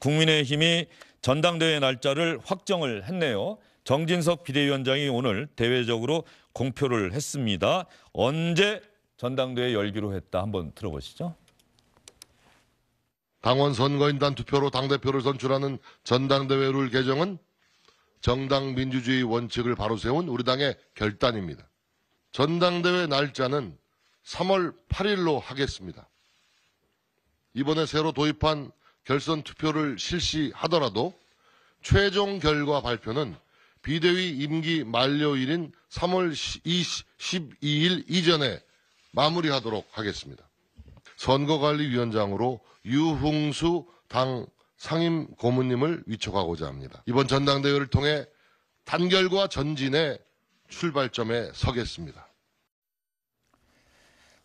국민의힘이 전당대회 날짜를 확정을 했네요. 정진석 비대위원장이 오늘 대외적으로 공표를 했습니다. 언제 전당대회 열기로 했다 한번 들어보시죠. 당원 선거인단 투표로 당대표를 선출하는 전당대회 룰 개정은 정당 민주주의 원칙을 바로 세운 우리 당의 결단입니다. 전당대회 날짜는 3월 8일로 하겠습니다. 이번에 새로 도입한 결선 투표를 실시하더라도 최종 결과 발표는 비대위 임기 만료일인 3월 12일 이전에 마무리하도록 하겠습니다. 선거관리위원장으로 유흥수 당 상임 고문님을 위촉하고자 합니다. 이번 전당대회를 통해 단결과 전진의 출발점에 서겠습니다.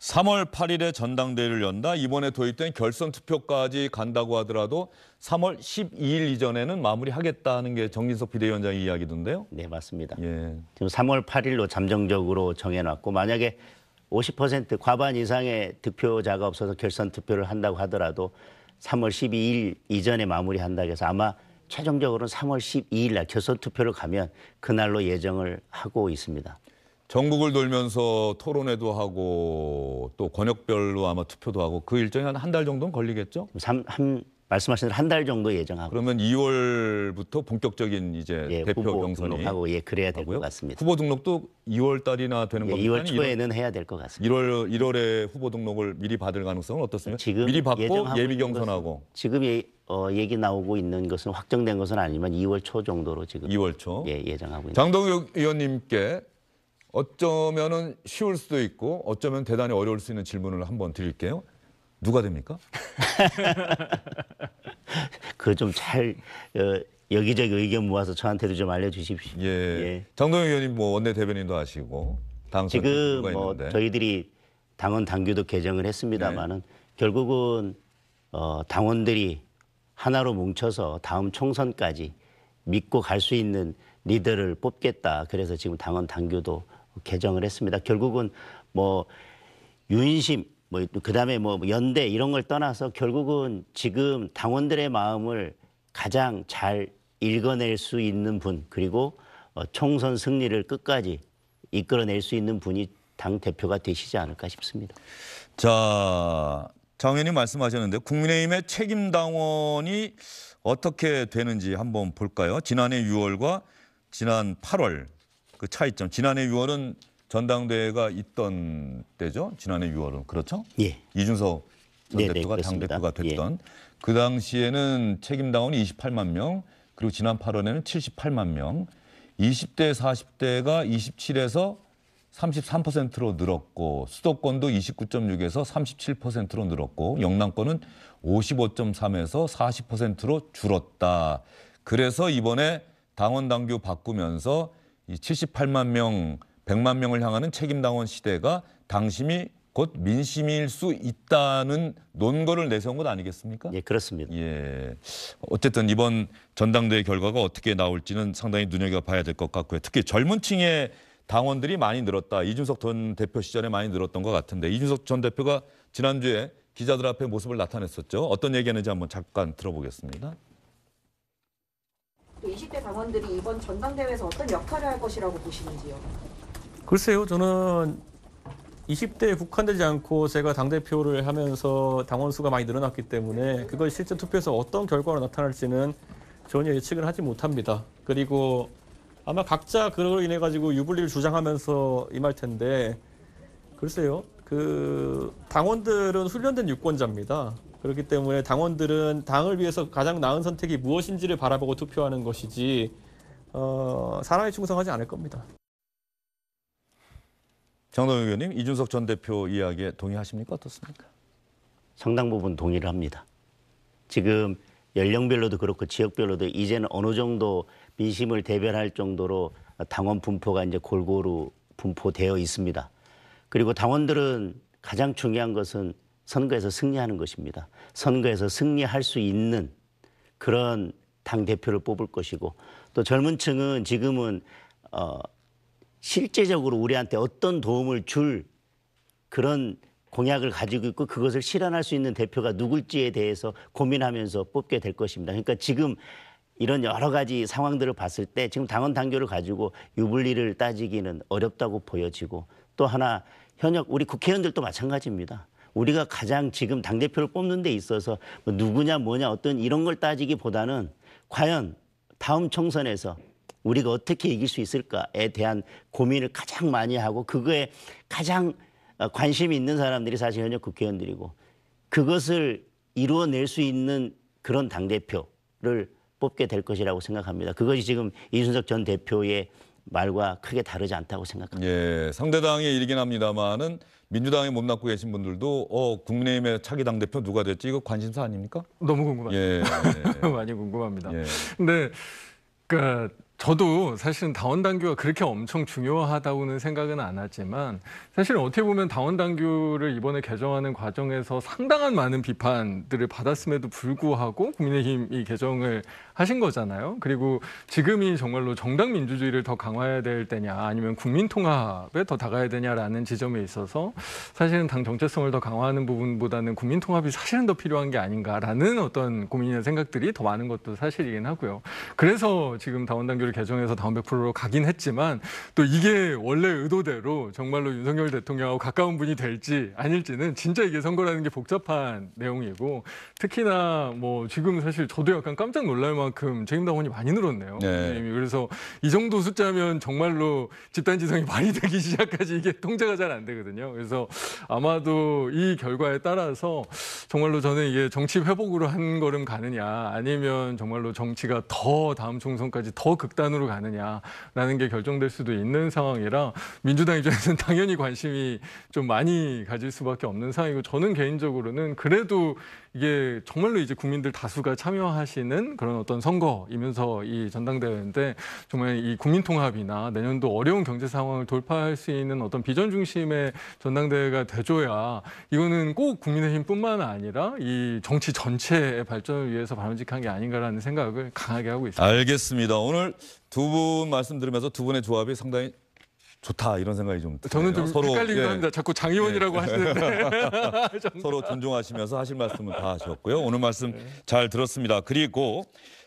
3월 8일에 전당대회를 연다. 이번에 도입된 결선 투표까지 간다고 하더라도 3월 12일 이전에는 마무리하겠다는 게 정진석 비대위원장의 이야기던데요. 네, 맞습니다. 예. 지금 3월 8일로 잠정적으로 정해놨고 만약에 50% 과반 이상의 득표자가 없어서 결선 투표를 한다고 하더라도 3월 12일 이전에 마무리한다 해서 아마 최종적으로는 3월 12일 날 결선 투표를 가면 그날로 예정을 하고 있습니다. 전국을 돌면서 토론회도 하고 또 권역별로 아마 투표도 하고 그 일정이 한 한 달 정도는 걸리겠죠? 삼, 한 말씀하신 대로 한 달 정도 예정하고 그러면 2월부터 본격적인 이제 예, 대표 경선이 하고예 그래야 될고요것 같습니다. 후보 등록도 2월 달이나 되는 예, 겁니까? 2월 초에는 해야 될 것 같습니다. 1월 1월에 후보 등록을 미리 받을 가능성은 어떻습니까? 지금 미리 받고 예비 경선하고 지금 예, 어, 얘기 나오고 있는 것은 확정된 것은 아니지만 2월 초 정도로 지금 2월 초. 예 예정하고 있는. 장동혁 의원님께 어쩌면은 쉬울 수도 있고 어쩌면 대단히 어려울 수 있는 질문을 한번 드릴게요. 누가 됩니까? 그 좀잘 어, 여기저기 의견 모아서 저한테도 좀 알려주십시오. 예. 예. 정동영 의원님 뭐 원내 대변인도 하시고 당 지금 뭐 있는데. 저희들이 당원 당규도 개정을 했습니다만은 네. 결국은 어, 당원들이 하나로 뭉쳐서 다음 총선까지 믿고 갈 수 있는 리더를 뽑겠다. 그래서 지금 당원 당규도 개정을 했습니다. 결국은 뭐 유인심 뭐 그다음에 뭐 연대 이런 걸 떠나서 결국은 지금 당원들의 마음을 가장 잘 읽어낼 수 있는 분 그리고 어, 총선 승리를 끝까지 이끌어낼 수 있는 분이 당 대표가 되시지 않을까 싶습니다. 자, 장 의원님 말씀하셨는데 국민의힘의 책임 당원이 어떻게 되는지 한번 볼까요? 지난해 6월과 지난 8월 그 차이점. 지난해 6월은 전당대회가 있던 때죠. 지난해 6월은 그렇죠? 예. 이준석 전 네네, 네, 대표가 당 대표가 예. 됐던 예. 그 당시에는 책임 당원이 28만 명, 그리고 지난 8월에는 78만 명. 20대 40대가 27에서 33%로 늘었고 수도권도 29.6에서 37%로 늘었고 영남권은 55.3에서 40%로 줄었다. 그래서 이번에 당원 당규 바꾸면서 이 78만 명, 100만 명을 향하는 책임당원 시대가 당심이 곧 민심일 수 있다는 논거를 내세운 것 아니겠습니까? 예, 그렇습니다. 예. 어쨌든 이번 전당대회 결과가 어떻게 나올지는 상당히 눈여겨봐야 될 것 같고요. 특히 젊은 층의 당원들이 많이 늘었다. 이준석 전 대표 시절에 많이 늘었던 것 같은데 이준석 전 대표가 지난주에 기자들 앞에 모습을 나타냈었죠. 어떤 얘기하는지 한번 잠깐 들어보겠습니다. 20대 당원들이 이번 전당대회에서 어떤 역할을 할 것이라고 보시는지요? 글쎄요, 저는 2 0대 국한되지 않고 제가 당대표를 하면서 당원수가 많이 늘어났기 때문에 그걸 실제 투표에서 어떤 결과로 나타날지는 전혀 예측을 하지 못합니다. 그리고 아마 각자 그로 인해 가지고 유불리를 주장하면서 임할 텐데 글쎄요. 그 당원들은 훈련된 유권자입니다. 그렇기 때문에 당원들은 당을 위해서 가장 나은 선택이 무엇인지를 바라보고 투표하는 것이지 어, 사랑에 충성하지 않을 겁니다. 정동 의원님, 이준석 전 대표 이야기에 동의하십니까? 어떻습니까? 상당 부분 동의를 합니다. 지금 연령별로도 그렇고 지역별로도 이제는 어느 정도 민심을 대변할 정도로 당원 분포가 이제 골고루 분포되어 있습니다. 그리고 당원들은 가장 중요한 것은 선거에서 승리하는 것입니다. 선거에서 승리할 수 있는 그런 당 대표를 뽑을 것이고 또 젊은 층은 지금은 어 실제적으로 우리한테 어떤 도움을 줄 그런 공약을 가지고 있고 그것을 실현할 수 있는 대표가 누굴지에 대해서 고민하면서 뽑게 될 것입니다. 그러니까 지금 이런 여러 가지 상황들을 봤을 때 지금 당원 당규를 가지고 유불리를 따지기는 어렵다고 보여지고 또 하나 현역 우리 국회의원들도 마찬가지입니다. 우리가 가장 지금 당대표를 뽑는 데 있어서 뭐 누구냐 뭐냐 어떤 이런 걸 따지기보다는 과연 다음 총선에서 우리가 어떻게 이길 수 있을까에 대한 고민을 가장 많이 하고 그거에 가장 어, 관심이 있는 사람들이 사실 현역 국회의원들이고 그것을 이루어낼 수 있는 그런 당대표를 뽑게 될 것이라고 생각합니다. 그것이 지금 이준석 전 대표의 말과 크게 다르지 않다고 생각합니다. 예, 상대당의 일이긴 합니다만은 민주당에 못낳고 계신 분들도 어 국민의힘의 차기 당 대표 누가 될지 이거 관심사 아닙니까? 너무 궁금합니다. 예, 예. 많이 궁금합니다. 예. 근데 그니까 저도 사실은 다원 당규가 그렇게 엄청 중요하다고는 생각은 안 하지만 사실은 어떻게 보면 다원 당규를 이번에 개정하는 과정에서 상당한 많은 비판들을 받았음에도 불구하고 국민의힘이 개정을 하신 거잖아요. 그리고 지금이 정말로 정당 민주주의를 더 강화해야 될 때냐 아니면 국민 통합에 더 다가야 되냐라는 지점에 있어서 사실은 당 정체성을 더 강화하는 부분보다는 국민 통합이 사실은 더 필요한 게 아닌가라는 어떤 고민이나 생각들이 더 많은 것도 사실이긴 하고요. 그래서 지금 다원 당규를 법을 개정해서 다운백 프로로 가긴 했지만 또 이게 원래 의도대로 정말로 윤석열 대통령하고 가까운 분이 될지 아닐지는 진짜 이게 선거라는 게 복잡한 내용이고 특히나 뭐 지금 사실 저도 약간 깜짝 놀랄 만큼 책임 당원이 많이 늘었네요. 네. 그래서 이 정도 숫자면 정말로 집단 지성이 많이 되기 시작까지 이게 통제가 잘 안 되거든요. 그래서 아마도 이 결과에 따라서 정말로 저는 이게 정치 회복으로 한 걸음 가느냐 아니면 정말로 정치가 더 다음 총선까지 더 극단 집단으로 가느냐라는 게 결정될 수도 있는 상황이라 민주당 입장에서는 당연히 관심이 좀 많이 가질 수밖에 없는 상황이고 저는 개인적으로는 그래도 이게 정말로 이제 국민들 다수가 참여하시는 그런 어떤 선거이면서 이 전당대회인데 정말 이 국민 통합이나 내년도 어려운 경제 상황을 돌파할 수 있는 어떤 비전 중심의 전당대회가 돼줘야 이거는 꼭 국민의힘뿐만 아니라 이 정치 전체의 발전을 위해서 바람직한 게 아닌가라는 생각을 강하게 하고 있습니다. 알겠습니다. 오늘 두 분 말씀 들으면서 두 분의 조합이 상당히 좋다 이런 생각이 좀 저는 좀 서로, 헷갈리긴 예. 합니다. 자꾸 장 의원이라고 예. 하시는데 서로 존중하시면서 하실 말씀은 다 하셨고요. 오늘 말씀 네. 잘 들었습니다. 그리고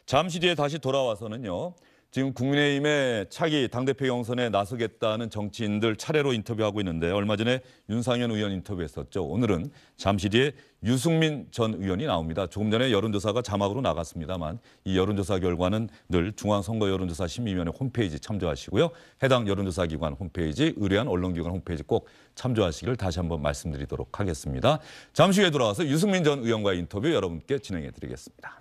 잠시 뒤에 다시 돌아와서는요. 지금 국민의힘의 차기 당대표 경선에 나서겠다는 정치인들 차례로 인터뷰하고 있는데 얼마 전에 윤상현 의원 인터뷰했었죠. 오늘은 잠시 뒤에 유승민 전 의원이 나옵니다. 조금 전에 여론조사가 자막으로 나갔습니다만 이 여론조사 결과는 늘 중앙선거여론조사 심의위원회 홈페이지 참조하시고요. 해당 여론조사 기관 홈페이지, 의뢰한 언론기관 홈페이지 꼭 참조하시기를 다시 한번 말씀드리도록 하겠습니다. 잠시 후에 돌아와서 유승민 전 의원과의 인터뷰 여러분께 진행해 드리겠습니다.